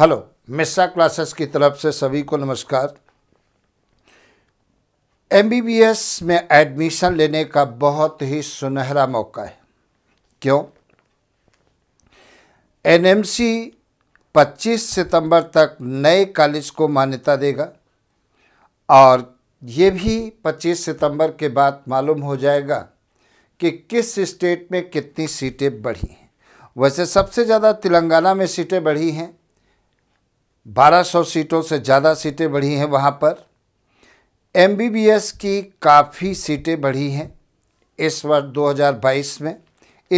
hello Mishra classes की तरफ से सभी को नमस्कार एमबीबीएस में एडमिशन लेने का बहुत ही सुनहरा मौका है क्यों एनएमसी 25 सितंबर तक नए कॉलेज को मान्यता देगा और ये भी 25 सितंबर के बाद मालूम हो जाएगा कि किस स्टेट में कितनी सीटें बढ़ी हैं वैसे सबसे ज़्यादा तेलंगाना में सीटें बढ़ी हैं 1200 सीटों से ज़्यादा सीटें बढ़ी हैं वहाँ पर एम की काफ़ी सीटें बढ़ी हैं इस वर्ष 2022 में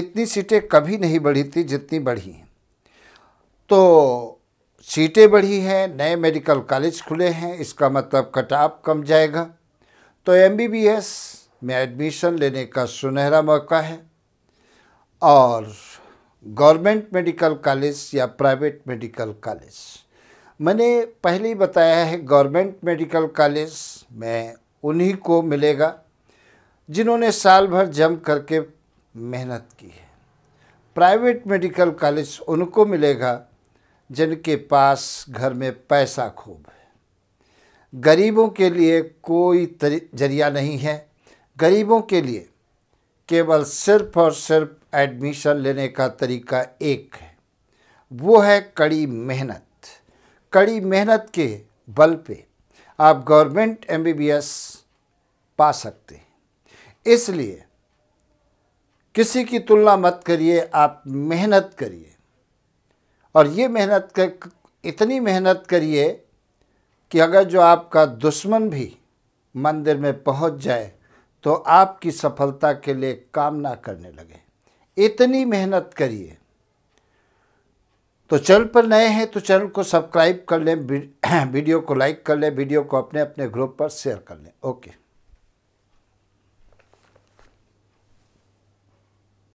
इतनी सीटें कभी नहीं बढ़ी थी जितनी बढ़ी हैं तो सीटें बढ़ी हैं नए मेडिकल कॉलेज खुले हैं इसका मतलब कटाव कम जाएगा तो एम में एडमिशन लेने का सुनहरा मौका है और गवर्नमेंट मेडिकल कॉलेज या प्राइवेट मेडिकल कॉलेज मैंने पहले ही बताया है गवर्नमेंट मेडिकल कॉलेज में उन्हीं को मिलेगा जिन्होंने साल भर जम करके मेहनत की है प्राइवेट मेडिकल कॉलेज उनको मिलेगा जिनके पास घर में पैसा खूब है गरीबों के लिए कोई जरिया नहीं है गरीबों के लिए केवल सिर्फ और सिर्फ एडमिशन लेने का तरीका एक है वो है कड़ी मेहनत कड़ी मेहनत के बल पे आप गवर्नमेंट एमबीबीएस पा सकते हैं इसलिए किसी की तुलना मत करिए आप मेहनत करिए और ये मेहनत कर इतनी मेहनत करिए कि अगर जो आपका दुश्मन भी मंदिर में पहुंच जाए तो आपकी सफलता के लिए कामना करने लगे इतनी मेहनत करिए तो चैनल पर नए हैं तो चैनल को सब्सक्राइब कर लें वीडियो को लाइक कर लें वीडियो को अपने अपने ग्रुप पर शेयर कर लें ओके